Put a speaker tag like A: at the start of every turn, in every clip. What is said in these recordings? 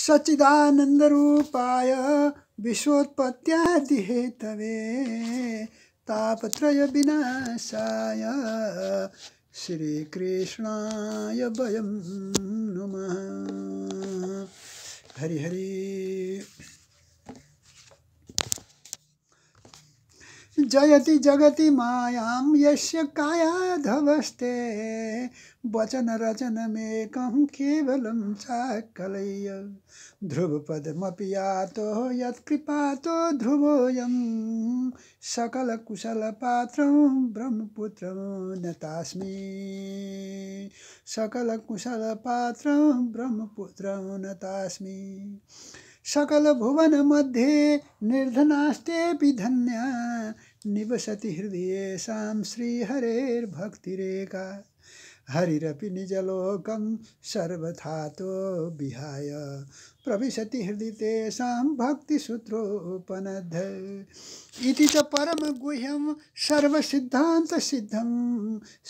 A: सच्चिदानन्दरूपाय विश्वोत्पत्त्यादिहेतवे तापत्रयविनाशाय श्रीकृष्णाय वयं नुमः हरि हरि जयति जगति मायां यस्य कायाधवस्ते वचनरचनमेकं केवलं चाकलय्य ध्रुवपदमपि यातो यत्कृपातो ध्रुवोऽयं सकलकुशलपात्रं ब्रह्मपुत्रं न तास्मि सकलकुशलपात्रं ब्रह्मपुत्रं न तास्मि सकलभुवनमध्ये निर्धनास्तेऽपि धन्या निवसति हृदयेषां श्रीहरेर्भक्तिरेका हरिरपि निजलोकं तो विहाय प्रविशति हृदय तेषां भक्तिसूत्रोपनद्ध इति च परमगुह्यं सर्वसिद्धान्तसिद्धं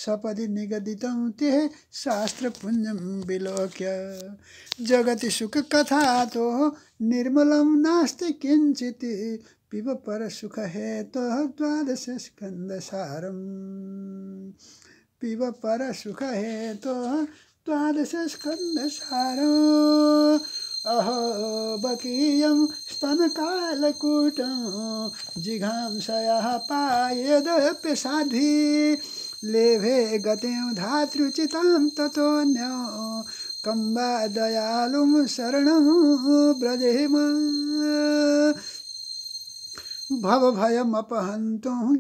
A: सपदि निगदितं ते शास्त्रपुञ्जं विलोक्य जगति सुखकथातो निर्मलं नास्ति किञ्चित् पिब परसुख हेतु द्वादश सारम पिब परसुख हेतो द्वादश स्कन्दसारो अहो बकीयं स्तनकालकूटं जिघांसयः पायदप्य लेभे गतिं धातृचितां ततोऽन्यो कम्बा दयालुं शरणं ब्रजेम भव भयम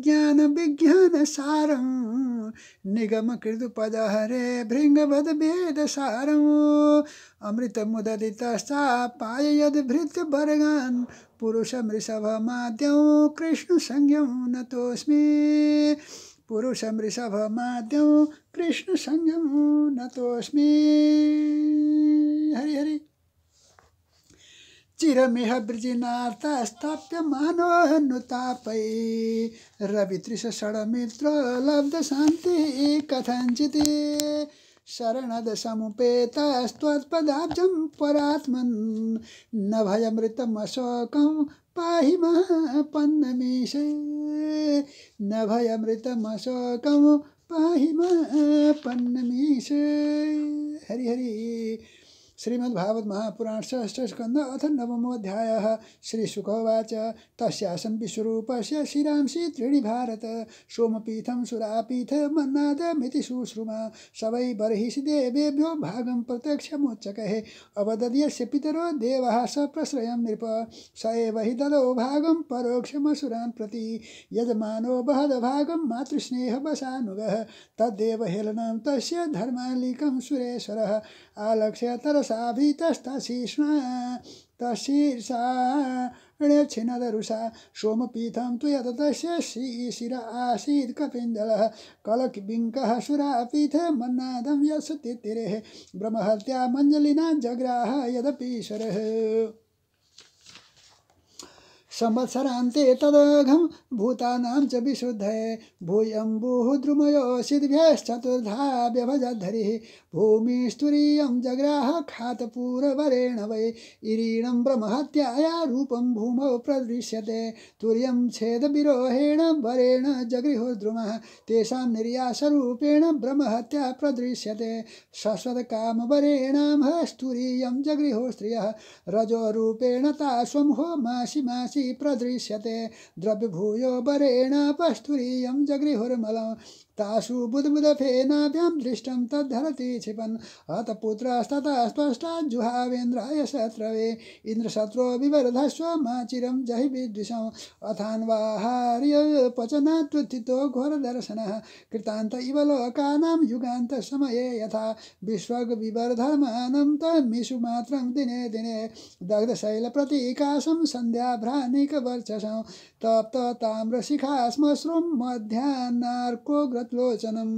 A: ज्ञान विज्ञान निगम कृत पद हरे भृंग भद भेद अमृत पाय यद भृत बरगान पुरुष मृषभ भवभयमपहन्तुं कृष्ण निगमकृदुपदहरे न अमृतमुदलितस्तापाय पुरुष मृषभ कृष्णसंज्ञौ कृष्ण पुरुषमृषभमाद्यौ न नतोऽस्मि हरि हरि चिरमिह वृजिनाथ स्थाप्य मानोहनुतापै रवित्रिषडमित्र लब्धशान्तिः कथञ्चित् शरणदसमुपेतस्त्वत्पदाब्जं परात्मन् न भयमृतमशोकं पाहि महापन्नमीशे न भयमृतमशोकं पाहि महापन्नमीशे हरि हरि श्रीमद्भागवत महापुराण सहस्रस्कंद अथ नवमोध्याय श्री सुखवाच उवाच तस्यासं से श्रीरांसि त्रीणि भारत सोमपीठं सुरापीठ मन्नादमिति शुश्रुमा सवै बर्हिषि देवेभ्यो भागं प्रत्यक्षमुच्चकहे अवदद्यस्य पितरो देवः स प्रश्रयं नृप स एव हि ददौ भागं परोक्षमसुरान् प्रति यजमानो बहदभागं मातृस्नेहवशानुगः तद्देव हेलनं तस्य धर्मालिकं सुरेश्वरः आलक्ष्य तरस भीतस्तसिष्मा तसिर्षा ण्यच्छिनदरुषा सोमपीठं तु यत् तस्य शिशिर आसीत् कपिञ्जलः कलकिबिङ्कः सुरापीठ मन्नादं यत् सुतिरे ब्रह्महत्या जग्राह यदपि संवत्सरान्ते तदघं भूतानां च विशुद्धये भूयम्बुः द्रुमयो व्यभजधरी व्यभजद्धरिः भूमिस्तुरीयं जग्राह खातपूरवरेण वै इरीणं ब्रह्मत्याया रूपं भूमौ प्रदृश्यते छेद विरोहेण वरेण जगृहुर्द्रुमः तेषां निर्यासरूपेण ब्रह्महत्या प्रदृश्यते शश्वतकामवरेणां हस्तुरीयं जगृहो स्त्रियः रजोरूपेण तास्वं हो मसी मसी मनसि प्रदृश्यते द्रव्यभूयो वरेण पष्टुरीयं जगृहुर्मलं तासु बुद्बुदफेनाभ्यां दृष्टं तद्धरति क्षिपन् हतपुत्रास्ततः स्पष्टाज्जुहावेन्द्राय शत्रवे इन्द्रशत्रो विवरधस्व मा चिरं जहि विद्विषम् अथान्वाहार्य पचनात्थितो घोरदर्शनः कृतान्त इव लोकानां युगान्तसमये यथा विश्वविवर्धमानं तमिषु मात्रं दिने दिने दग्धशैलप्रतीकाशं सन्ध्याभ्रान् अनेकवर्चसां तप्त ताम्रशिखास्मश्रुं मध्याह्नार्को ग्रतलोचनम्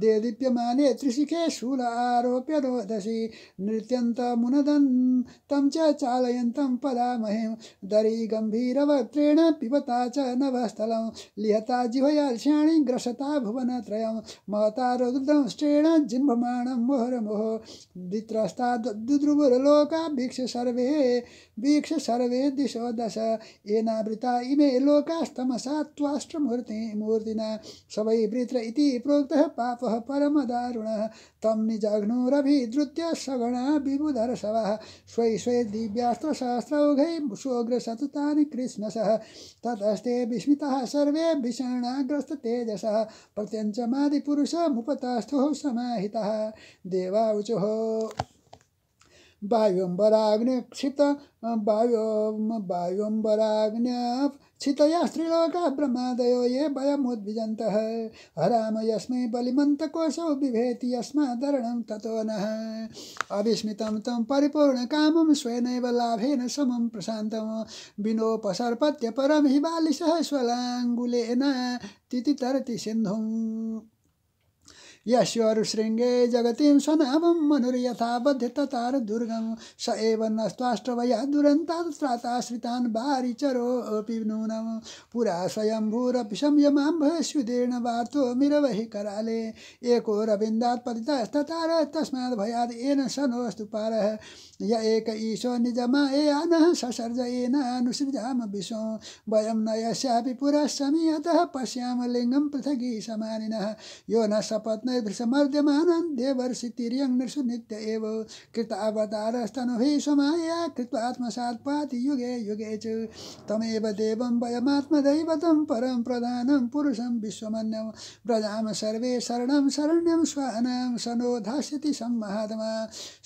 A: देदीप्यमाने त्रिशिखे शूल आरोप्य रोदसी मुनदन तं च चालयन्तं पदामहिं दरी गम्भीरवक्त्रेण पिबता च नभस्थल लिहता श्याणी ग्रसता त्रय महता मोहर मोह मुहुर्मुहो द्वित्रस्ता दुद्रुवुर्लोकाभीक्ष सर्वे वीक्ष सर्वे दिशो दश एनावृता इमे लोकास्तमसा त्वाष्ट्रमूर्ति मूर्तिना सवै वृत्र इति प्रोक्तः वः परमदारुणः तं निजघ्नोरभिद्रुत्य सगणा विबुधरसवः स्वै स्वै दिव्यास्त्रशास्त्रौघै सोऽग्रसततानि कृष्णश ततस्ते विस्मता सर्वे विषाणाग्रस्ततेजसः प्रत्यञ्चमादिपुरुषमुपतस्थुः समाहितः देवावचुः वायुम्बराग्निक्षिप्त वायु वायुम्बराग्न्य छितया स्त्रीलोका ब्रह्मादयो ये भयमुद्भिजन्तः हराम यस्मै बलिमन्तकोशौ बिभेति दरणं ततो नः अविस्मितं तं परिपूर्णकामं स्वेनैव लाभेन समं प्रशान्तं विनोपसर्पत्य परं हि बालिशः स्वलाङ्गुलेन तितितरति सिन्धुम् यस्योहरू शृङ्गे जगतिं स्वनामं मनुर्यथाबद्ध तार दुर्गम स एव दुरन्ता दुरन्तात्राताश्रितान् भारी चरो नूनम् पुरा स्वयम्भूरपि संयमां भयस्युदीर्ण वार्तो मिरवहि कराले एको रविन्दात् पतितस्तार तस्मात् भयाद् येन नोऽस्तु पारः य एक ईशो निजमा ए आनः ससर्ज येन अनुसृजाम विशो वयं न यस्यापि पुरः समी अतः पश्याम लिङ्गं पृथगी समानिनः यो न सपत्न भृशमर्द्यमानं देवर्षितिर्यं नृषु नित्य एव कृत अवतारस्तनुभि स्वमाया युगे युगे च तमेव देवं वयमात्मदैवतं परं प्रधानं पुरुषं विश्वमन्यं व्रजाम सर्वे शरणं शरण्यं स्वानां सनोधास्यति धास्यति सम्महात्मा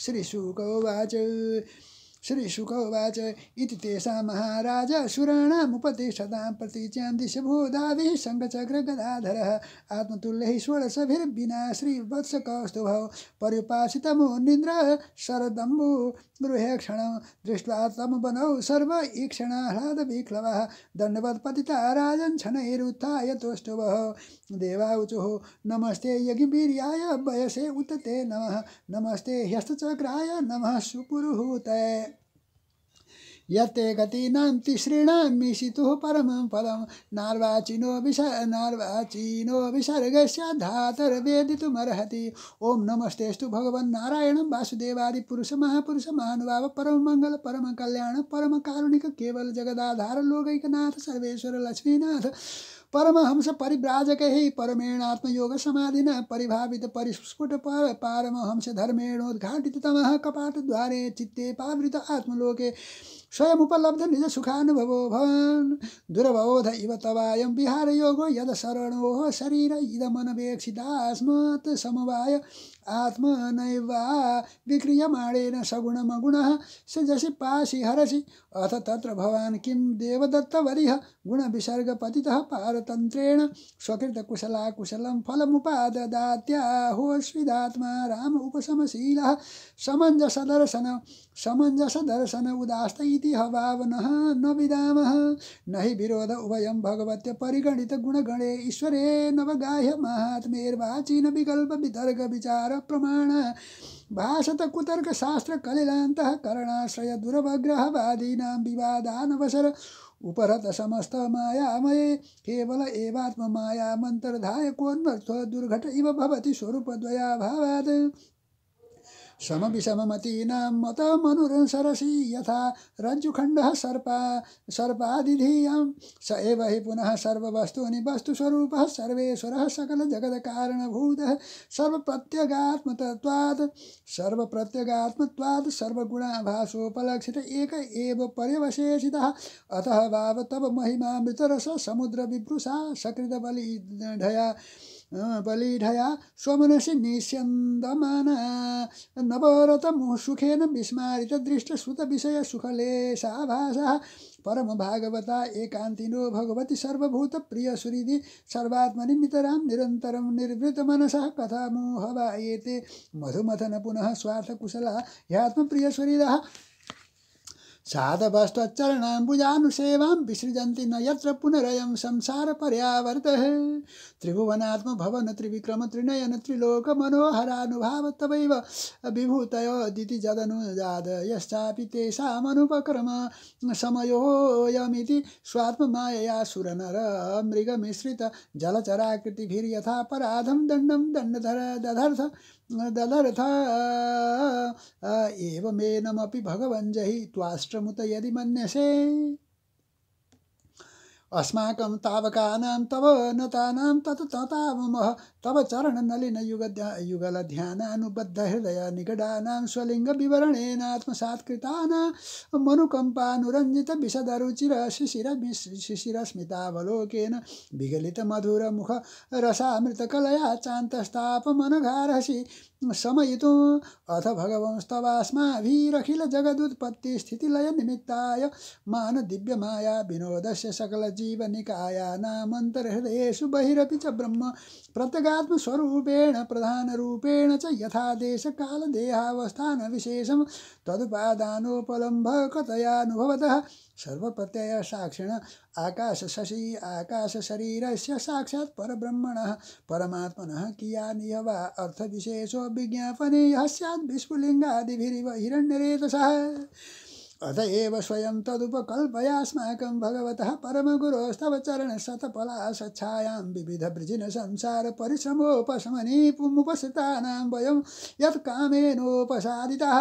A: श्रीशुक उवाच श्री सुख उवाच इति तेषा महाराज सुराणामुपदेशतां प्रतीच्यां दिशभो दाविः सङ्गचक्रगदाधरः आत्मतुल्यैः षोडशभिर्विना श्रीवत्सकौस्तुभौ पर्युपासितमो निन्द्र शरदम्बु गृहेक्षणं दृष्ट्वा तं वनौ सर्व ईक्षणाह्लादविक्लवः दण्डवत्पतिता राजन् क्षणैरुत्थाय तोष्टुवः देवाऊचुः नमस्ते यज्ञवीर्याय वयसे उत ते नमः नमस्ते ह्यस्तचक्राय नमः सुपुरुहूतये यत्ते गतीनां तिसॄणां मिशितुः परमं पदं नार्वाचिनो विस नार्वाचीनो विसर्गस्याधातर्वेदितुमर्हति ॐ नमस्तेस्तु भगवन्नारायणं वासुदेवादिपुरुषमहापुरुषमहानुभाव परममङ्गल परमकल्याण परमकारुणिक केवल जगदाधार लोकैकनाथ सर्वेश्वर लक्ष्मीनाथ परमहंस परिव्राजक ही परमेणात्म सधि परिभावित परिस्फुट पर पारमहंस धर्मेणोद्घाटित कपाट द्वारे चित्ते पावृत आत्मलोके उपलब्ध निज सुखानुभवो भन् दुरवबोध इव विहार योग यद शरणो शरीर इदमनवेक्षितास्मत् समवाय आत्मनैवा विक्रियमाणेन सगुणमगुणः सृजसि पासि हरसि अथ तत्र भवान् किं देवदत्तवरिह गुणविसर्गपतितः पारतन्त्रेण स्वकृतकुशलाकुशलं फलमुपाददात्याहोस्विदात्मा राम उपशमशीलः समञ्जसदर्शन समञ्जसदर्शन उदास्त इति हवावनः न विदामः न हि विरोध उभयं भगवत्य परिगणितगुणगणे ईश्वरे नवगाह्य महात्मेर्वाचीन विकल्पवितर्कविचार प्रमाण भाषत कुतर्क शास्त्र कलिलांत कर्णाश्रय दुर्वग्रहवादीना विवादानवसर उपरत समस्त मायामये केवल एवात्म मायामंतर्धाय कोन्मर्थो दुर्घट इव भवति स्वरूपद्वयाभावात् सम मत मतमनुसरसि यथा रज्जुखंड सर्प सर्पादिधीयां स एव हि पुनः सर्ववस्तूनि वस्तुस्वरूपः सर्वेश्वरः सकलजगत्कारणभूतः सर्वप्रत्यगात्मतत्वात् सर्वप्रत्यगात्मत्वात् सर्वगुणाभासोपलक्षित एक एव पर्यवशेषितः अतः वाव तव महिमा मृतरस विभ्रुषा सकृतबलिढया बलिढया स्वमनसि निस्यन्दमाना नवरतमुः सुखेन विषय सुखले भाषा परम भागवता एकान्तिनो भगवती प्रिय सुहृदि सर्वात्मनि नितरां निरन्तरं निर्वृतमनसः एते मधुमथन पुनः स्वार्थकुशलः ह्यात्मप्रियसुहृदः साधवस्त्वच्चरणाम्बुजानुसेवां विसृजन्ति न यत्र पुनरयं संसारपर्यावर्तः त्रिभुवनात्मभवनत्रिविक्रमत्रिनयनत्रिलोकमनोहरानुभाव तवैव विभूतयोदिति जदनुजाद यश्चापि तेषामनुपक्रम समयोऽयमिति स्वात्ममायया सुरनर मृगमिश्रित जलचराकृतिभिर्यथा पराधं दण्डं दण्डधर दधर्थ दलर्था एवमेनमपि भगवञ्जहि त्वाष्ट्रमुत यदि मन्यसे अस्माकं तावकानां तव नतानां तत् ततामः तव चरणनलिनयुगध्या युगलध्यानानुबद्धहृदया निकटानां स्वलिङ्गविवरणेनात्मसात्कृताना मनुकम्पानुरञ्जितविशदरुचिरशिशिरस्मितावलोकेन विगलितमधुरमुखरसामृतकलया चान्तस्तापमनघारसि समयितो अथ भगवंस्तवास्माभिरखिलजगदुत्पत्तिस्थितिलयनिमित्ताय मानदिव्यमाया विनोदस्य सकलजीवनिकायानामन्तर्हृदयेषु बहिरपि च ब्रह्म प्रत्यगा आत्मस्वरूपेण प्रधानरूपेण च यथा देशकालदेहावस्थानविशेषं तदुपादानोपलम्भकतयानुभवतः सर्वप्रत्ययसाक्षिण आकाशशशी आकाशशरीरस्य साक्षात् परब्रह्मणः परमात्मनः कियानिह वा अर्थविशेषो विज्ञापने यः स्याद् विस्फुलिङ्गादिभिरिव हिरण्यरेतसः अत एव स्वयं तदुपकल्पयास्माकं भगवतः परमगुरोस्तव चरणशतपलासच्छायां विविधवृजिनसंसारपरिश्रमोपशमनीपुमुपसितानां वयं यत्कामेनोपसादितः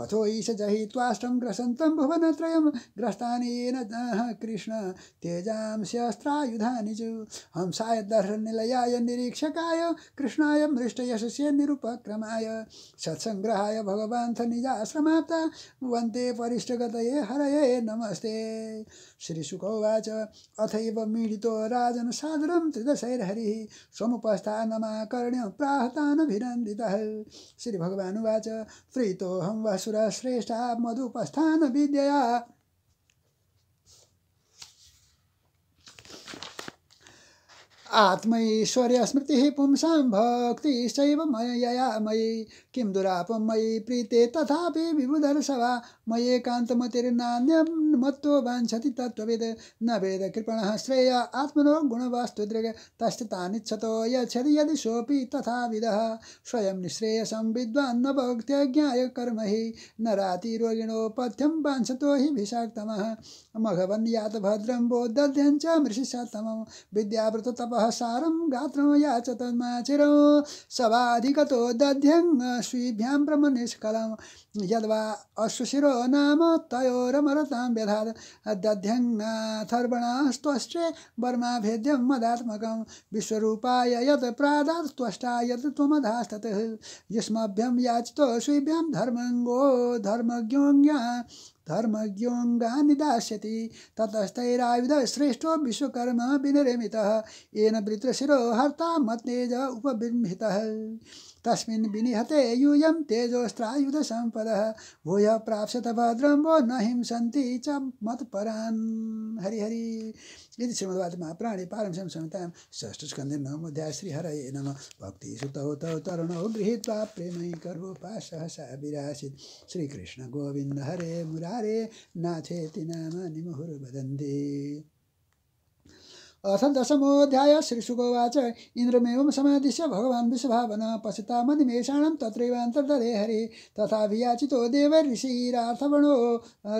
A: अथोईश जहित्वाष्टम ग्रसन्तं भुवनत्रयं ग्रस्तानेन कृष्ण तेजांस्यस्त्रायुधानि च हंसाय दर्शनिलयाय निरीक्षकाय कृष्णाय मृष्टयशस्य निरुपक्रमाय सत्सङ्ग्रहाय भगवान्थ निजाश्रमाप्ता वन्ते परिष्टगतये हरये नमस्ते श्रीशुकोवाच अथैव मीडितो राजन् सादरं त्रिदशैर्हरिः स्वमुपस्थानमाकर्ण्य प्राहतानभिनन्दितः उवाच प्रीतोऽहं वः सुरश्रेष्ठ मधुपस्थान मधुपस्थानविद्यया आत्मैश्वर्यस्मृतिः पुंसां भक्तिश्चैव मयया मयि किं दुरापं मयि प्रीते तथा विबुधर्षवा मयेकान्तमतिर्नान्यं मत्तो वाञ्छति तत्त्वविद् न वेदकृपणः श्रेय आत्मनो गुणवास्तु दृग् तश्चितानिच्छतो यदि यदि तथा विद स्वयं निःश्रेयसं विद्वान्न भक्त भक्त्यज्ञाय कर्म हि न रातिरोगिणोपथ्यं वाञ्छतो हि भिषाक्तमः मघवन्यात भद्रं बोद्धध्यञ्च मृषिषतमं विद्यावृततपः सारम सहसारं गात्रं याचतन्माचिरो सवाधिगतो दध्यं स्वीभ्यां ब्रह्मनिष्कलं यद्वा अश्वशिरो नाम तयोरमरतां व्यधात् दध्यं वर्मा वर्माभेद्यं मदात्मकं विश्वरूपाय यत् प्रादात् त्वष्टा यत् त्वमधास्तत् युष्मभ्यं याचितो स्वीभ्यां धर्मङ्गो धर्मज्ञोज्ञा धर्म धर्मज्ञोऽङ्गान्निदास्यति श्रेष्ठ विश्वकर्म विनिर्मित येन वृत्रशिरो हर्ता मतेज उपबिम्भितः तस्मिन् विनिहते यूयं तेजोस्त्रायुधसम्पदः भूयः प्राप्स्यत भद्रं वो न हिंसन्ति च मत्परान् हरिहरि इति श्रीमद्वादमहाप्राणे पारंशं संहितां षष्ठस्कन्दे नवमोऽध्याय श्रीहरये नमः भक्तिसुतौ तौ तरुणौ गृहीत्वा प्रेमैकर्वोपासः स विरासित् श्रीकृष्णगोविन्द हरे मुरारे नाथेति नाम निमुहुर्वदन्ति अथ दशमोध्याय श्रीसुगोवाच इन्द्रमेवं समादिश्य भगवान् विषभावन पशितामनिमेषाणां तत्रैवान्तर्ददे हरि तथा वियाचितो देवऋषिराथर्पणो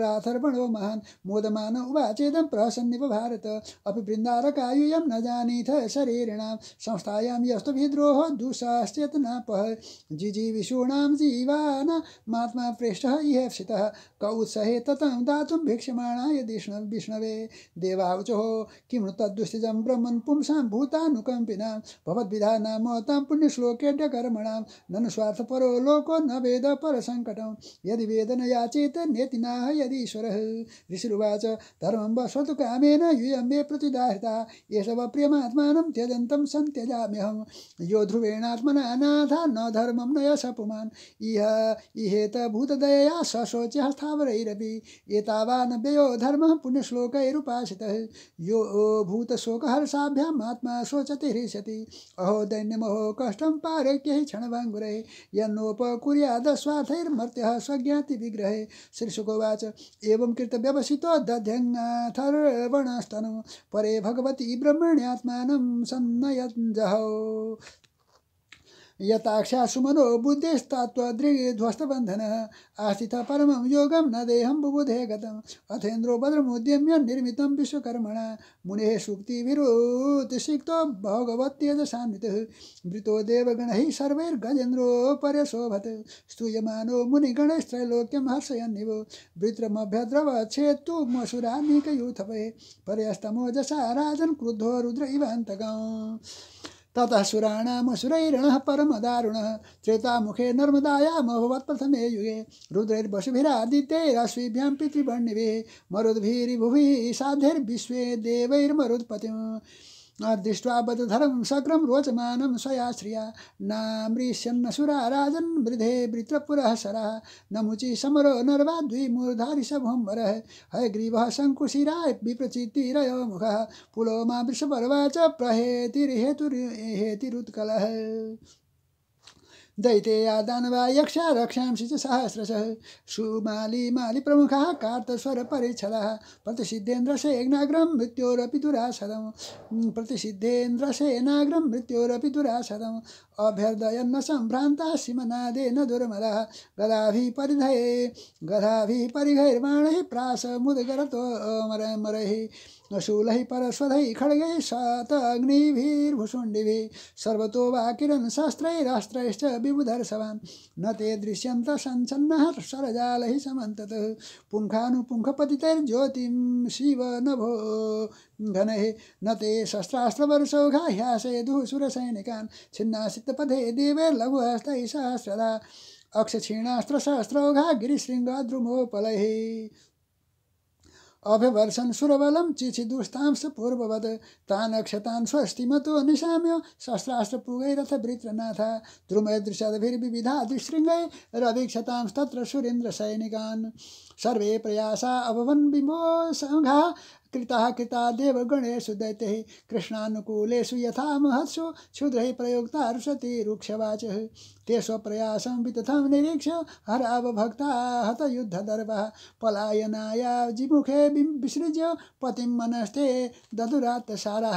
A: राथर्पणो महान् मोदमान उवाचेदं प्रहसन्निव भारत अपि वृन्दारकायुयं न जानीथ शरीरिणां संस्थायां यस्तु विद्रोहो दुःसाश्चेतनापः जिजीविषूणां जीवानामात्मा प्रेष्टः इहेप्सितः क उत्सहे ततं दातुं भिक्षमाणाय विष्णवे देवावचो किं तद्दुस् निशजं ब्रह्मन् पुंसां भूतानुकम्पिनां भवद्विधानां तां पुण्यश्लोके कर्मणां ननु स्वार्थपरो लोको न वेद परसङ्कटं यदि वेदन याचेत नेति नाह यदीश्वरः ऋषिरुवाच धर्मं वसतु कामेन यूयं मे प्रतिदाहृता एष व प्रियमात्मानं त्यजन्तं सन्त्यजाम्यहं यो ध्रुवेणात्मना अनाथा न धर्मं न यश पुमान् इह इहेत भूतदयया सशोच्यः स्थावरैरपि एतावान् व्ययो धर्मः पुण्यश्लोकैरुपासितः यो भूत शोकहर्षाभ्याम् आत्मा शोचतिरिषति अहो कष्ट दैन्यमहो कष्टं पारैक्यै क्षणवाङ्गुरैः यन्नोपकुर्यादस्वाथैर्मर्त्यः स्वज्ञातिविग्रहे श्रीशुकोवाच एवं कृत कृतव्यवसितो दध्यङ्गाथर्वणस्तनु परे भगवती सन्नयन सन्नयञ्जहौ यताक्षा सुमनो बुद्धिस्तात्वदृढ्वस्तबन्धनः आस्थितः परमं योगं न देहं बुबुधे गतम् अथेन्द्रोपद्रमुद्यम्य निर्मितं विश्वकर्मणा मुनेः सूक्तिभिरुतिसिक्तो भगवत्यजसान्वितः वृतो देवगणैः सर्वैर्गजेन्द्रोपर्यशोभत् स्तूयमानो मुनिगणैस्त्रैलोक्यं हर्षयन्निव वृत्रमभ्यद्रवच्छेत्तु मसुरानीकयूथपे पर्यस्तमोजसा राजन क्रुद्धो रुद्र इवान्तगाम् ततः सुराणामसुरैरणः परमदारुणः त्रेतामुखे नर्मदायामभवत्प्रथमे युगे रुद्रैर्वसुभिरादित्यैराश्वीभ्यां पितृवर्णिभिः मरुद्भिरिभुभिः साध्यैर्विश्वे देवैर्मरुत्पतिम् दृष्ट्वा बदधरं सक्रं रोचमानं स्वयाश्रिया नाम्रीष्यन्नसुराराजन् न वृत्रपुरः सरः नमुचि समरो नर्वाद्विमूर्धारि हय ग्रीवः शङ्कुशिराय विप्रचितिरयो मुखः पुलोमा वृषपर्वा च दैतेया दानवा यक्षा रक्षांसि च सहस्रशः सुमाली माली प्रमुखः कार्तस्वरपरिच्छलः प्रतिषिद्धेन्द्रसेनाग्रं मृत्योरपि दुरासदं प्रतिषिद्धेन्द्रसेनाग्रं मृत्योरपि दुरासदम् अभ्यर्दयन्न सम्भ्रान्ता न दुर्मलः गदाभि परिधये गदाभि परिघैर्वाणैः प्रासमुद्गरतो मरैः नसुलै शूलैः परश्वधैः खड्गैः सात अग्निभिर्भुषुण्डिभिः सर्वतो वा राष्ट्रैश्च शास्त्रैरास्त्रैश्च विबुधर्षवान् न ते दृश्यन्त सञ्चन्नः सरजालैः समन्ततः पुङ्खानुपुङ्खपतितैर्ज्योतिं शिव नभो घनैः न ते शस्त्रास्त्रवरसौघा ह्यासेदुः सुरसैनिकान् छिन्नासित्तपथे देवे लघुहस्तैः सहस्रदा अक्षक्षीणास्त्रसहस्रौघा गिरिशृङ्गद्रुमोपलैः चिची दुस्तांश चिचिदुस्तांश्च तान तान् अक्षतान् स्वस्तिमतो निशाम्य शस्त्रास्त्र रथ वृत्रनाथ तत्र सुरेन्द्र सैनिकान, सर्वे प्रयासा अभवन् विमो सङ्घा कृता कृता गणेश दैत्य कृष्णानुकूलेशु यथा महत्सु ही प्रयुक्ता सती रुक्षवाच ते स्वप्रयासं वितथम निरीक्ष हर अवभक्ता हत हतयुद्धदर्भः पलायनाया जिमुखे विसृज पति मनस्ते सारा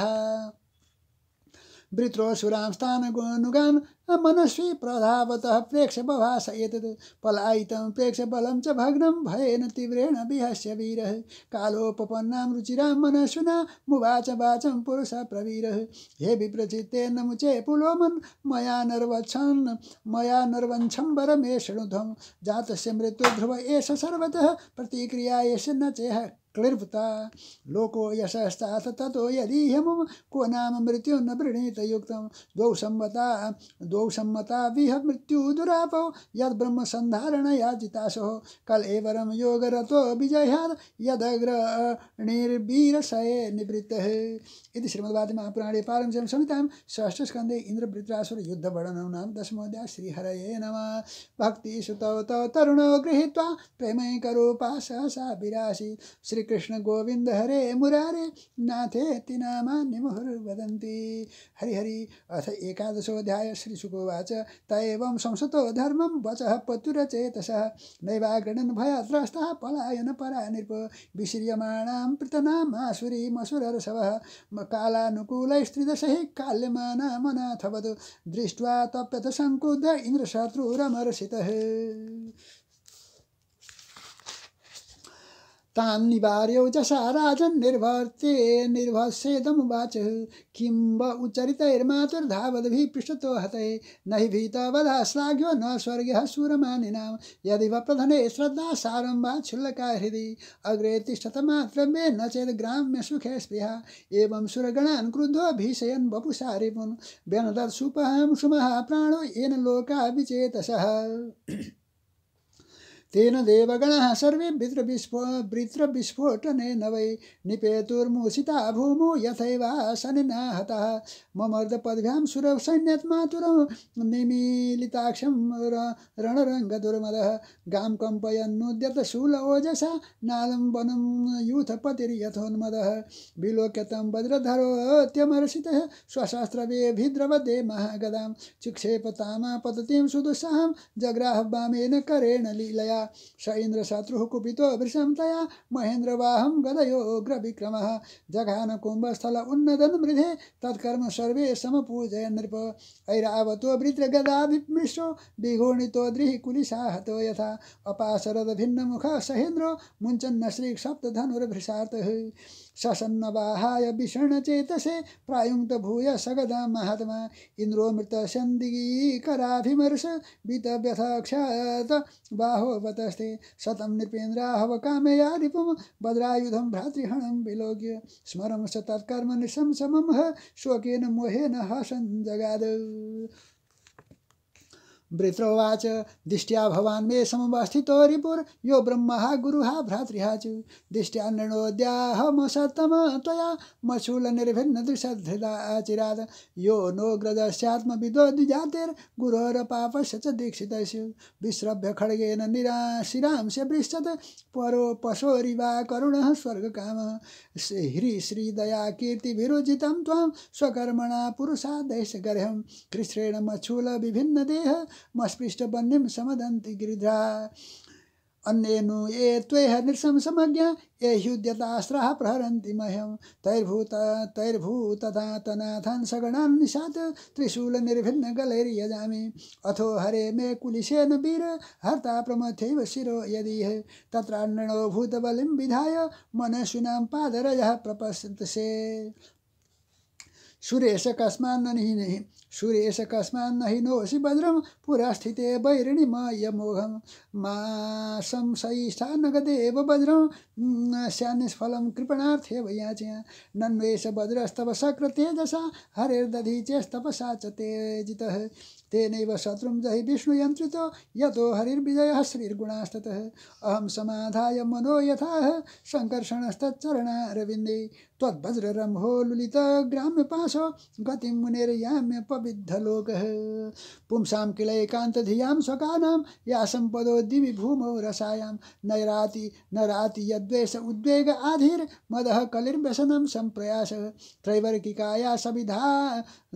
A: वृत्रोऽसुरांस्तानगोऽनुगान् मनस्वी प्रधावतः प्रेक्ष्य बभास एतत् पलायितं प्रेक्ष्य बलं च भग्नं भयेन तीव्रेण विहस्य वीरः कालोपपन्नां रुचिरां मनस्विना मुवाच वाचं पुरुष प्रवीरः हे विप्रचित्तेन मुचे पुलोमन् मया नर्वच्छन् मया नर्वञ्छं वरमे शृणुध्वं जातस्य मृत्युध्रुव एष सर्वतः प्रतिक्रिया न चेह क्लिर्वता लोको यशस्ता ततो यदि हम को नाम मृत्यु न प्रणीत युक्त दौ सम्मता दौ सम्मता विह मृत्यु दुरापो यद ब्रह्म संधारण याचितासो कल एवरम योग रतो विजयार यदग्र निर्वीरसये निवृत्त इति श्रीमद्वाद महापुराणे पारमचम संहितां षष्ठस्कन्दे युद्ध वर्णन नाम नम भक्ति नमः तरुण गृहीत प्रेम करो प्रेमैकरूपा सहसा विरासी श्री कृष्ण गोविन्द हरे मुरारे नाथेति नामान्यमुहुर् वदन्ति हरिहरि अथ एकादशोऽध्याय श्रीशुकोवाच त एवं संसतो चेतस वचः भय नैवाग्रणन्भयाद्रस्तः पलायन परा नृप कालानुकूल प्रीतनामासुरीमसुररसवः कालानुकूलैस्त्रिदशैः काल्यमानामनाथवद् दृष्ट्वा इन्द्र शत्रु इन्द्रशत्रुरमर्षितः तान्निवार्य निवार्यौ जसा राजन् निर्भर्ते निर्भस्येदं वाचः किं व उच्चरितैर्मातुर्धावद्भिः पृष्ठतो हते न हि भीतवधः श्लाघ्यो न स्वर्गः सूरमानिनां यदि वा श्रद्धा श्रद्धासारं वा क्षुल्लका हृदि अग्रे तिष्ठतमात्रं मे न चेत् ग्राम्य सुखे स्पृहा एवं सुरगणान् क्रुद्धो भीषयन् वपुषा रिपुन् व्यनदर्शुपहं सुमः प्राणो येन लोका विचेतसः तेन देवगणः सर्वे वृत्रविस्फो वृत्रविस्फोटने न वै निपेतुर्मूषिता भूमौ यथैव शनिना हतः ममर्दपद्भ्यां सुरसैन्यत्मातुरं निमीलिताक्षं रणरङ्गदुर्मदः गां कम्पयन्नुद्यत शूलओजसा नालं वनं यूथपतिर्यथोन्मदः विलोक्य तं वज्रधरोत्यमर्षितः स्वशास्त्रवेभिद्रवदे महागदां चिक्षेप तामापततिं सुदुस्साहं जग्राह वामेन करेण लीलया स इन्द्र शत्रुः कुपितो वृषन्तया महेन्द्रवाहं गदयोग्रविक्रमः जघान कुम्भस्थल उन्नदन मृधे तत्कर्म सर्वे समपूजय नृप ऐरावतो वृत्रगदाभिमृशो विघूर्णितो द्रिः कुलिसाहतो यथा अपाशरदभिन्नमुखः ससन्न मुञ्चन्नश्री विषण ससन्नवाहाय विषणचेतसे भूय सगद महात्मा इन्द्रो मृतसन्दिगीकराभिमर्श क्षत बाहो बतस्ते हव कामे रिपुं बद्रायुधं भ्रातृहणम विलोक्य स्मरम स तत्कर्म निशम ह शोकेन मोहेन हसन जगाद वृत्रोवाच दिष्ट्या भवान् मे समवस्थितो रिपुर यो ब्रह्मः गुरुः भ्रातृः च दिष्ट्या नृणोद्याहमसत्तम त्वया मशूलनिर्भिन्नदृशधृदा चिरात् यो नो ग्रजस्यात्मविदो द्विजातिर्गुरोरपापश्च च दीक्षितस्य विश्रभ्य खड्गेन निरा से पृच्छत् परो पशोरिवा करुणः स्वर्गकामः ह्री श्रीदया कीर्तिभिरुजितं त्वां स्वकर्मणा पुरुषादैशगर्हं कृष्णेण देह मस्पृष्टबन्धिं समदन्ति गिरिधा अन्येनु ये त्वेह नृशंसमज्ञा ये ह्युद्यतास्त्राः प्रहरती मह्यम तैर्भूत निषात त्रिशूल निर्भिन्न गलैर्यजा अथो हरे मे कुलिशेन वीर हर्ता प्रमथ शिरो यदि हे भूतबलि भूतबलिं विधाय पादरज पादरजः से सूर्य ऐसे कस्मान न नहीं नहीं सुरेश कस्मान्नहि नहि सुरेश कस्मान्नहि नोऽसि भद्रं पुरा स्थिते वैरिणि मायमोघं मा संशयिष्ठा नगदेव भद्रं स्यान्निष्फलं कृपणार्थेव याचया नन्वेष भद्रस्तव सकृतेजसा हरेर्दधि चेस्तपसा च तेजितः तेनैव शत्रुं जहि विष्णु विष्णुयन्त्रितो यतो हरिर्विजयः श्रीर्गुणास्ततः अहं समाधाय मनो यथाः सङ्कर्षणस्तच्चरणारविन्दे त्वद्वज्ररंहो लुलितग्राम्यपाशो गतिं मुनेर्याम्य पविद्धलोकः पुंसां किलैकान्तधियां स्वकानां या संपदो दिवि भूमौ रसायाम नैराति नराति यद्वेष उद्वेग आधिर्मदः कलिर्व्यसनम संप्रयास त्रैवर्गिकाया सविधा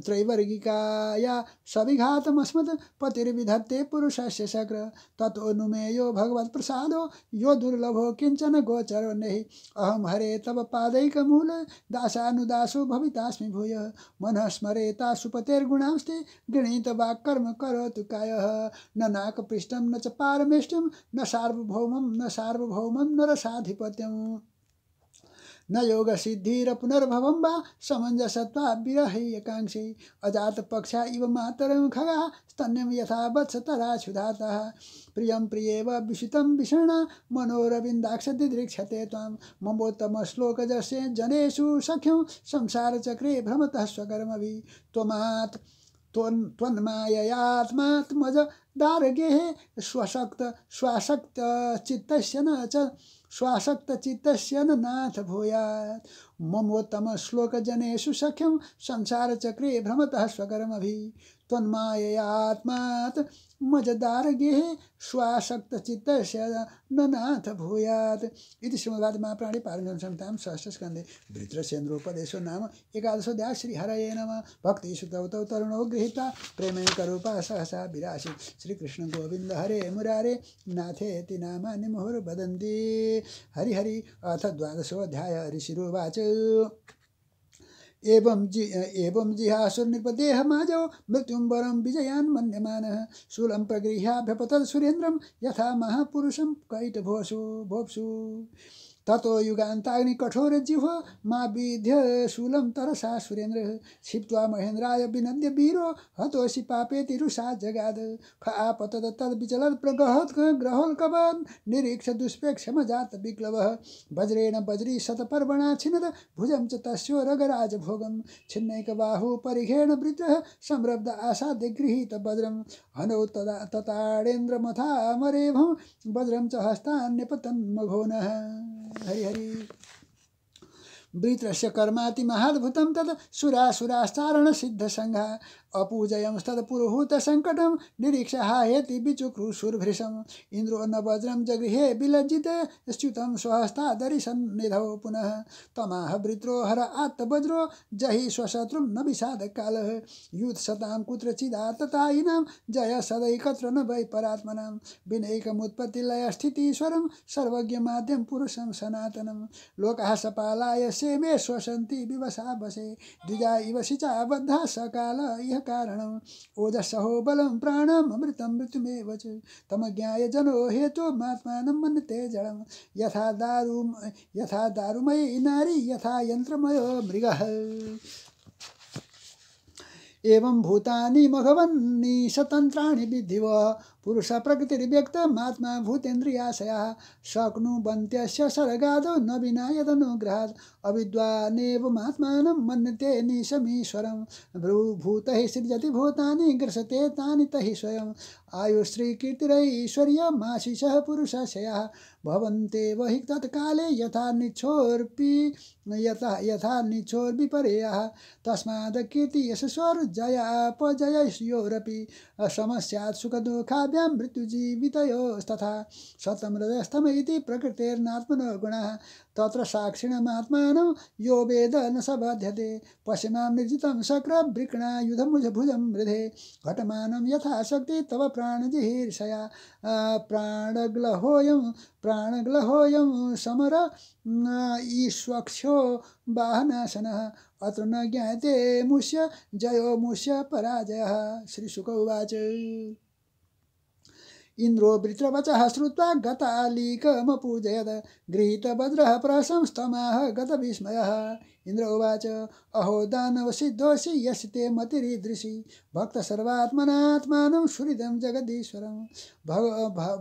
A: त्रैवर्गिकाया सविघातमस्मत् पतिर्विधत्ते पुरुषस्य शक्र ततोऽनुमेयो भगवत्प्रसादो यो दुर्लभो किंचन गोचरो नहि अहम हरे तव पादैकमूल कुल दासानुदासो भवितास्मि भूय मन स्मरेता सुपतेर्गुणांस्ते गृणीत वा कर्म करोतु काय न नाकपृष्ठं न च पारमेष्टम न सार्वभौमं न न नरसाधिपत्यम् न योग सिद्धिर पुनर्भव वा समंजसत्वा विरही एकांशी अजात पक्ष इव मातर खगा स्तन्यम यथा वत्स तरा क्षुधाता प्रिय प्रिय विषित विषण मनोरविंदाक्ष दिदृक्षते तम ममोत्तम श्लोक जस जनेशु सख्यों संसार चक्रे भ्रमतः स्वकर्म भी त्वमात् त्वन्माययात्मात्मज स्वशक्त स्वाशक्त चित्त न चल स्वासक्त न नाथ भूयात् जनेषु सख्यं संसारचक्रे भ्रमतः स्वकर्मभि त्वन्माययात्मात् मजदार गेह स्वाशक्त चित्त ननाथ भूयात इति श्रीमद्वाद महाप्राणी पारंगम संताम सहस्रस्कंदे वृत्रसेन्द्रोपदेशो नाम हर ये नम भक्ति तव तौ तरुणो गृहीता प्रेम करूपा सहसा विरासी श्रीकृष्ण गोविंद हरे मुरारे नाथे ति नामा निमुहुर्वदन्ति हरिहरि अथ द्वादशोध्याय ऋषिरुवाच एवं जि एवं जिहासुर्निपदेहमाजौ मृत्युं वरं विजयान् मन्यमानः शूलं प्रगृह्याभ्यपतत् सुरेन्द्रं यथा महापुरुषं कैटभोषु भोप्सु ततो युगान्ताग्नि कठोरजिह्व मा विध्य शूलं तरसा सुरेन्द्र क्षिप्त्वा महेन्द्राय विनद्य वीरो हतोषि पापेति रुषा जगाद ख आपत तद्विचलन् प्रगहत् ग्रहोल्कवन् निरीक्ष दुष्पेक्षमजात विक्लवः वज्रेण बज्री शतपर्वणा छिनद भुजं च तस्यो रगराजभोगं छिन्नैकबाहु परिघेण वृतः संरब्ध आसाद्य गृहीत वज्रं हनौ तदा तताडेन्द्रमथामरेभं वज्रं च हस्तान्यपतन्मघोनः हरि हरि वृत्रस्य कर्माति महाद्भुतं तद् सुरासुरास्तारणसिद्धसङ्घः अपूजयंस्तत्पुरुहूतसङ्कटं निरीक्षहायति बिचुक्रुशुर्भृशम् इंद्रो न वज्रं जगृहे विलज्जिते स्युतं स्वहस्तादरिसन्निधौ पुनः तमाह वृत्रो हर आत्तवज्रो जहि स्वशत्रुं न विषाद विषादकालः युत्सतां कुत्रचिदाततायिनां जय सदैकत्र न वै परात्मनां विनैकमुत्पत्तिलयस्थितीश्वरं सर्वज्ञमाद्यं पुरुषं सनातनं लोकाः सपालाय सेमे स्वसन्ति विवशा वसे द्विजा इव शिचा बद्धा सकाल इह कारण कारणम् ओदसहो बलं प्राणमृतं मृत्युमेव तम तमज्ञाय जनो हेतु हेतोमात्मानं मन्यते जड़म यथा दारू यथा दारुमयी नारी यथा यंत्रमय मृग एवं भूतानि मघवन्नी स्वतंत्राणी विधिव पुरुष महात्मा भूतेन्द्रियाशय शक्नु बन्त्यस्य सर्गादो न विना यदनुग्रहात् अविद्वानेवमात्मानं मन्यते निशमीश्वरं भ्रूभूतैः सृजति भूतानि ग्रसते तानि तहि स्वयम् आयुश्रीकीर्तिरैश्वर्यमाशिषः पुरुषशयः भवन्ते वहि तत्काले यथा निच्छोर्पि यथा यथा निच्छोर्विपर्यः तस्माद् कीर्ति यशस्वर्जयापजययोरपि समस्यात् सुखदुःखा व्याप्यां मृत्युजीवितयोस्तथा शतमृदस्तम इति प्रकृतिर्नात्मन गुण तत्र साक्षिणमात्मानं यो वेद न स बाध्यते पश्चिमां निर्जितं भुज मृधे घटम यथाशक्ति तव प्राणजिहीर्षया प्राणग्लहोऽयं प्राणग्लहोऽयं समर ईश्वक्षो वाहनाशन अत्र न ज्ञायते मुष्य जयो मुष्य पराजयः श्रीशुक उवाच इन्द्रो वृत्रवचः श्रुत्वा गतालीकमपूजयत गृहीतभद्रः प्रशंस्तमाह गतविस्मयः इन्द्र उवाच अहो मतिरी यसि ते भक्त भक्तसर्वात्मनात्मानं सुहृदं जगदीश्वरं भव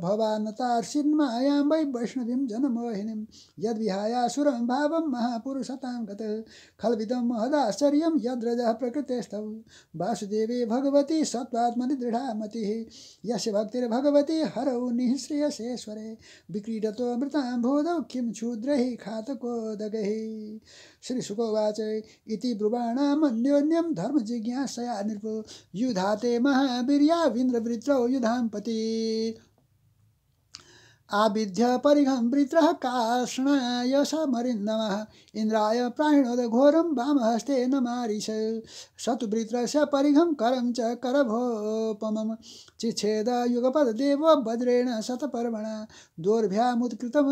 A: भवानतार्षिन्मायां वै वैष्णवीं जनमोहिनीं यद्विहायासुरं भावं महापुरुषतां गत खल्विदं महदाश्चर्यं यद्रजः प्रकृतेस्तौ वासुदेवे भगवती सत्त्वात्मनि दृढामतिः यस्य भक्तिर्भगवती हरौ निःश्रेयसेश्वरे विक्रीडतो मृतां भोधौ किं क्षुद्रैः खातकोदगैः श्रीसुकोवाच इति धर्म जिज्ञासया निर्पो युधाते महावीर्या युधां पति आविध्य परिघं वृत्रः काष्णाय समरिन्दमः इन्द्राय प्राणोदघोरं न मारिष स तु वृत्रस्य परिघं करं च करभोपमं चिच्छेद युगपदेव भद्रेण शतपर्वणा दोर्भ्यामुत्कृतं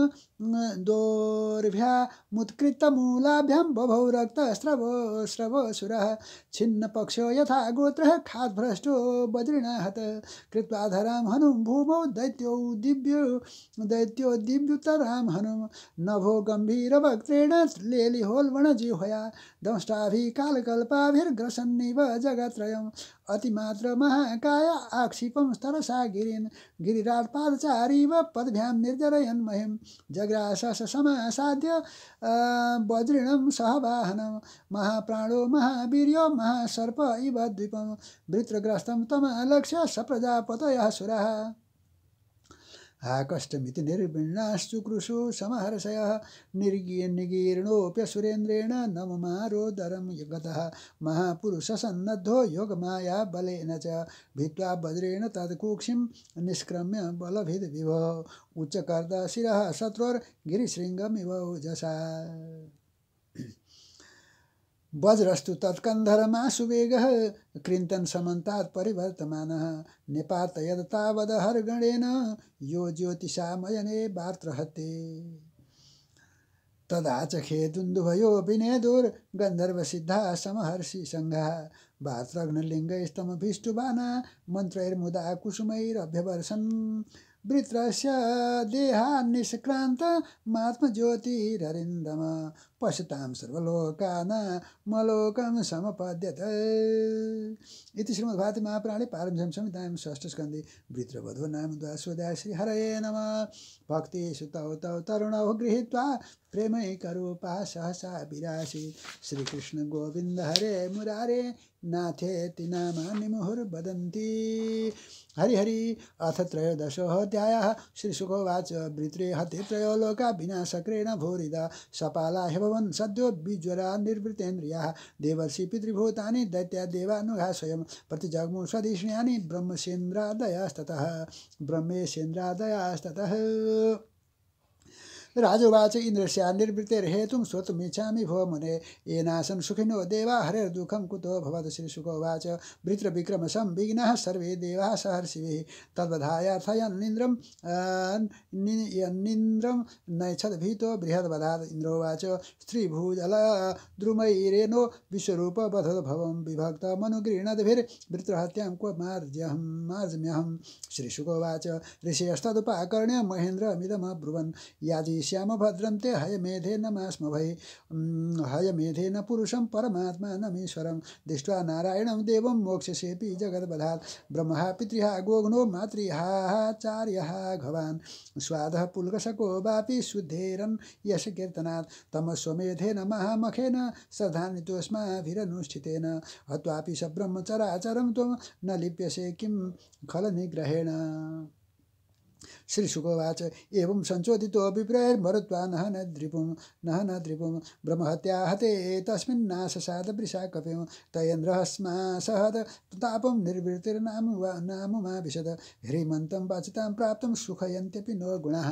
A: दोर्भ्यामुत्कृतमूलाभ्यां बभौ सुर छिन्न छिन्नपक्षो यथा गोत्र खाद्रष्टो बद्रिणहत हत धरां हनुम भूमौ दैत्यौ दिव्यौ हाम हनुम नभो होया दंष्टाभि दंष्टाभिकालकल्पाभिर्ग्रसन्निव जगत्रयम् अतिमात्र महाकाय आक्षिपं स्तरसा गिरिन् गिरिराटपादचारीव पदभ्यां निर्जरयन् महिं जग्रासस समासाध्य वज्रिणं सहवाहनं महाप्राणो महावीर्यो महासर्प इव द्विपं वृत्रग्रस्तं तमालक्ष्य सप्रजापतयः सुरः हा कष्टमिति समय कृशो समहर्षयः निर्गी निगीर्णोऽप्यसुरेन्द्रेण न ममारोदरं गतः महापुरुषसन्नद्धो योगमाया बलेन च भित्त्वा निष्क्रम्य बल निष्क्रम्य बलभिद्विभो उच्चकर्द शिरा शत्रोर्गिरिशृङ्गमिव ओजसा वज्रस्तु तत्कन्धरमाशुवेगः कृन्तन समन्तात् परिवर्तमानः निपात हरगणेन यो ज्योतिषामयने वार्त्रहते तदा चखे गन्धर्व सिद्धा समहर्षि सङ्घः बाना मन्त्रैर्मुदा कुसुमैरभ्यवर्षन् वृत्रस्य देहान्निष्क्रान्तमात्मज्योतिररिन्दम पश्यतां सर्वलोकान् मलोकं समपद्यत इति श्रीमद्भारतीमहापुराणे पारमझं संहितायां षष्ठस्कन्दे वृत्रवधो नाम द्वासोदया नम नमः भक्तिषु तौ तरुण गृहीत प्रेम करूपा सहसा विरासि गोविंद हरे मुरारे नाथेति नामानि मुहुर्वदन्ति हरिहरि अथ त्रयोदशोऽध्यायः श्रीशुकोवाच वृत्रे हते त्रयो लोका विनाशक्रेण भूरिदा सपाला हेव अभवन् सद्योद्भिज्वरा निर्वृतेन्द्रियाः देवर्षि पितृभूतानि दैत्यादेवानुघा स्वयं प्रतिजग्मु स्वदेशीयानि ब्रह्मसेन्द्रादयस्ततः ब्रह्मेसेन्द्रादयस्ततः राजोवाच इन्द्रस्या निर्वृत्तिर्हेतुं स्वतुमिच्छामि भो मुने ये सुखिनो देवा हरेर्दुःखं कुतो भवत् श्रीसुखोवाच विघ्नः सर्वे देवाः सहर्षिभिः तद्वधायार्थयन्निन्द्रं यन्निन्द्रं नैच्छद्भीतो बृहद्वधात् इन्द्रोवाच स्त्रीभूजल द्रुमैरेनो विश्वरूपवधभवं विभक्तमनुगृणद्भिर्वृत्रहत्यां क्व मार्ज्यहं मार्जम्यहं श्रीशुकोवाच ऋषयस्तदुपाकर्ण्य महेन्द्रमिदमब्रुवन् याजी श्यामभद्रं ते हयमेधेन मास्म हयमेधेन पुरुषं परमात्मा परमात्मानमीश्वरं दृष्ट्वा नारायणं देवं मोक्षसेऽपि जगद्बधात् ब्रह्मः पितृः गोघ्नो मातृहाचार्यः भवान् स्वादः पुल्कशको वापि शुद्धेरन् यशकीर्तनात् तमस्वमेधेन महामखेन श्रद्धान्वितोऽस्माभिरनुष्ठितेन हत्वापि स ब्रह्मचराचरं त्वं न लिप्यसे किं खलनिग्रहेण श्री श्रीशुकोवाच एवं सञ्चोदितो विप्रैर्मरुत्वा न द्रिपुं नह न द्रिपुं ब्रह्महत्या हते वृषा कपिं तयन्द्रहस्मा सहद तापं निर्वृतिर्नाम वा नामुमा विशद ह्रीमन्तं वाचितां प्राप्तं सुखयन्त्यपि नो गुणः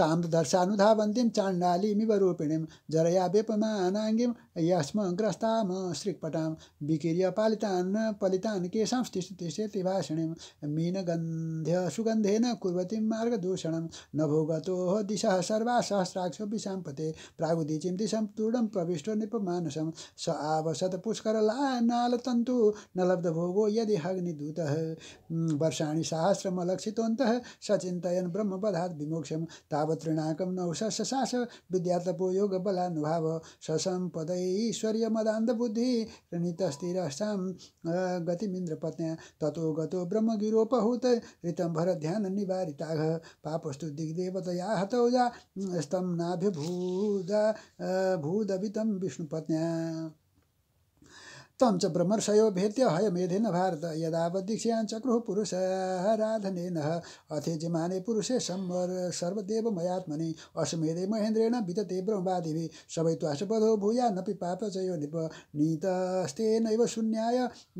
A: ताम्रधर्षानुधावन्तीं चाण्डालिमिवरूपिणीं जरया वेपमानाङ्गीं यस्मग्रस्ताम श्रीक्पटां विकिर्य पालितान् पलितान् केशां तिभाषिणीं मीनगन्ध्य सुगन्धेन कुर्वतीं मार्गदूषणं नभोगतोः दिशः सर्वा सहस्राक्षो विशाम्पते प्रागुदिचिं दिशं तूर्णं प्रविष्टो निपमानसं स आवसत्पुष्करलानालतन्तु न लब्धभोगो यदि हग्निदूतः वर्षाणि सहस्रमलक्षितोऽन्तः सचिन्तयन् ब्रह्मपदात् विमोक्षम् तावत्तृणाकं नौ सशास विद्यातपो योगबलानुभाव ससम्पदैश्वर्यमदान्धबुद्धि प्रणीतस्थिरसां गतिमिन्द्रपत्न्या ततो गतो ब्रह्मगिरोपहूत ऋतं निवारिताघ पापस्तु दिग्देवतया हतौजा स्तं भूदवितं विष्णुपत्न्या तं च ब्रह्मर्षयो भेद्य हय मेधेन भारत यदावदीक्षयां चक्रुः पुरुष राधनेन अथे जिमाने पुरुषे संवर सर्वदेव मयात्मनि अश्वमेधे महेन्द्रेण विदते ब्रह्मवादिभिः सबै त्वासपदो भूया न पाप चयो निप नृप नीतस्तेनैव शून्याय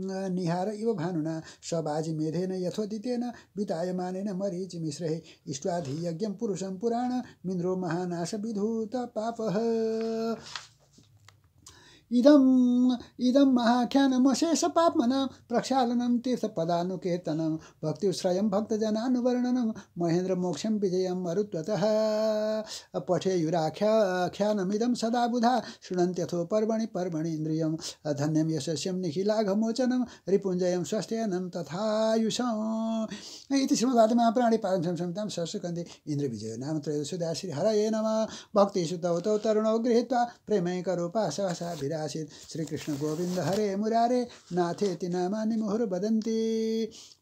A: निहार इव भानुना सबाजी मेधेन यथोदितेन वितायमानेन मरीचिमिश्रे इष्ट्वाधियज्ञं पुरुषं पुराण मिन्द्रो महानाश महानाशविधूत पापः इदम इदम महाख्यानम अशेष पापमनां प्रक्षालनं तीर्थपदानुकीर्तनं भक्तिश्रयं भक्तजनानुवर्णनं महेन्द्र मोक्षं विजयं पठे पठेयुराख्याख्यानमिदं सदा बुधा शृणन्त्यथो पर्वणि पर्वणि इन्द्रिय धन्यम यशस्यं निखिलाघमोचन रिपुञ्जयं स्वस्थ्यनं तथायुषं इति महाप्राणी पारं संहितां सरस्वकन्दे इन्द्रविजय नाम त्रयोदशोदाश्री हरये नमः भक्तिसुतौ तरुणौ गृहीत्वा प्रेमैकरूपा सहसा विरा श्रीकृष्ण गोविंद हरे मुरारे नाथे नामानि मुहुर बदंती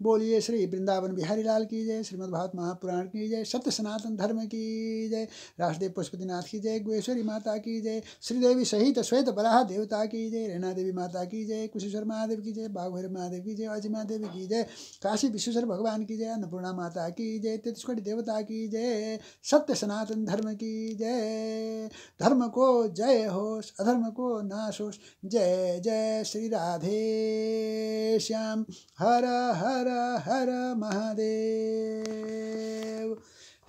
A: बोलिए श्री वृंदावन बिहारी लाल की जय श्रीमद्भागवत महापुराण की जय सत्य सनातन धर्म की जय राष्ट्रदेव पशुपतिनाथ की जय गुहेश्वरी माता की जय श्रीदेवी सहित श्वेत बराह देवता की जय रेणा देवी माता की जय कुशेश्वर महादेव की जय बाघवर महादेव की जय अजय महादेव की जय काशी विश्वेश्वर भगवान की जय अन्नपूर्णा माता की जय तेतस्कट देवता की जय सत्य सनातन धर्म की जय धर्म को जय हो अधर्म को ना विनाशुष जय जय श्री राधे श्याम हर हर हर महादेव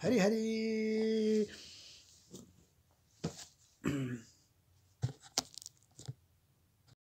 A: हरि हरि